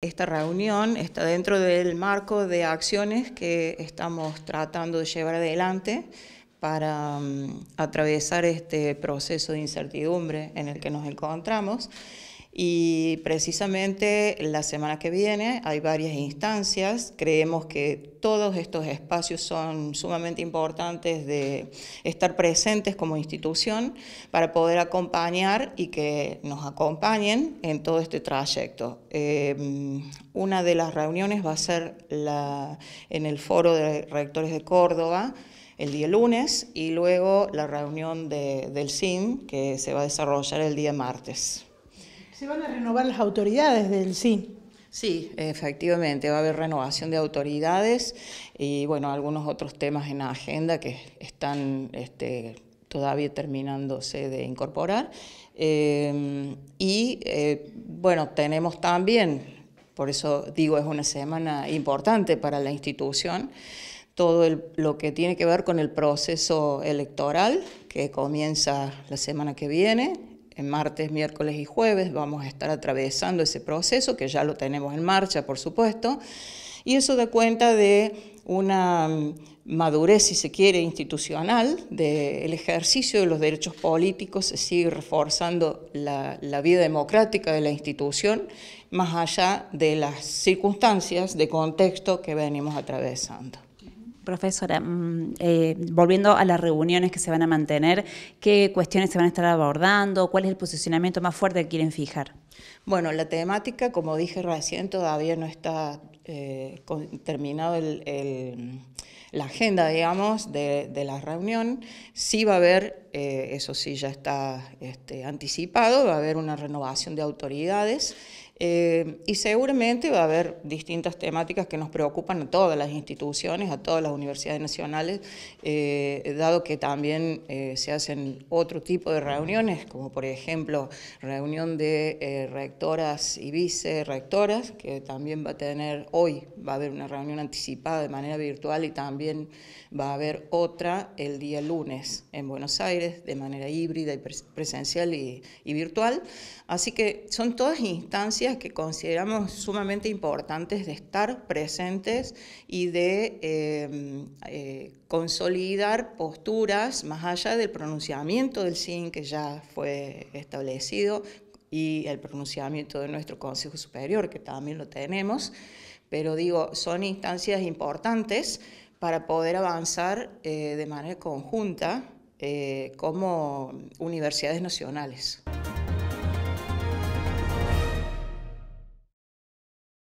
Esta reunión está dentro del marco de acciones que estamos tratando de llevar adelante para mm, atravesar este proceso de incertidumbre en el que nos encontramos y precisamente la semana que viene hay varias instancias. Creemos que todos estos espacios son sumamente importantes de estar presentes como institución para poder acompañar y que nos acompañen en todo este trayecto. Eh, una de las reuniones va a ser en el foro de rectores de Córdoba el día lunes y luego la reunión del CIM que se va a desarrollar el día martes. Se van a renovar las autoridades del SIN? Sí, efectivamente, va a haber renovación de autoridades y bueno, algunos otros temas en la agenda que están este, todavía terminándose de incorporar. Eh, y eh, bueno, tenemos también, por eso digo, es una semana importante para la institución, todo lo que tiene que ver con el proceso electoral que comienza la semana que viene, en martes, miércoles y jueves vamos a estar atravesando ese proceso, que ya lo tenemos en marcha, por supuesto, y eso da cuenta de una mm, madurez, si se quiere, institucional del ejercicio de los derechos políticos, se sigue reforzando la, vida democrática de la institución, más allá de las circunstancias de contexto que venimos atravesando. Profesora, mm, eh, volviendo a las reuniones que se van a mantener, ¿qué cuestiones se van a estar abordando? ¿Cuál es el posicionamiento más fuerte que quieren fijar? Bueno, la temática, como dije recién, todavía no está eh, terminado la agenda, digamos, de la reunión. Sí va a haber eh, eso sí ya está este, anticipado, va a haber una renovación de autoridades eh, y seguramente va a haber distintas temáticas que nos preocupan a todas las instituciones, a todas las universidades nacionales, eh, dado que también se hacen otro tipo de reuniones, como por ejemplo reunión de rectoras y vicerectoras, que también va a tener hoy, va a haber una reunión anticipada de manera virtual y también va a haber otra el día lunes en Buenos Aires de manera híbrida y presencial y, virtual. Así que son todas instancias que consideramos sumamente importantes de estar presentes y de em, eh, consolidar posturas más allá del pronunciamiento del CIN que ya fue establecido y el pronunciamiento de nuestro Consejo Superior, que también lo tenemos, pero digo, son instancias importantes para poder avanzar eh, de manera conjunta eh, como universidades nacionales.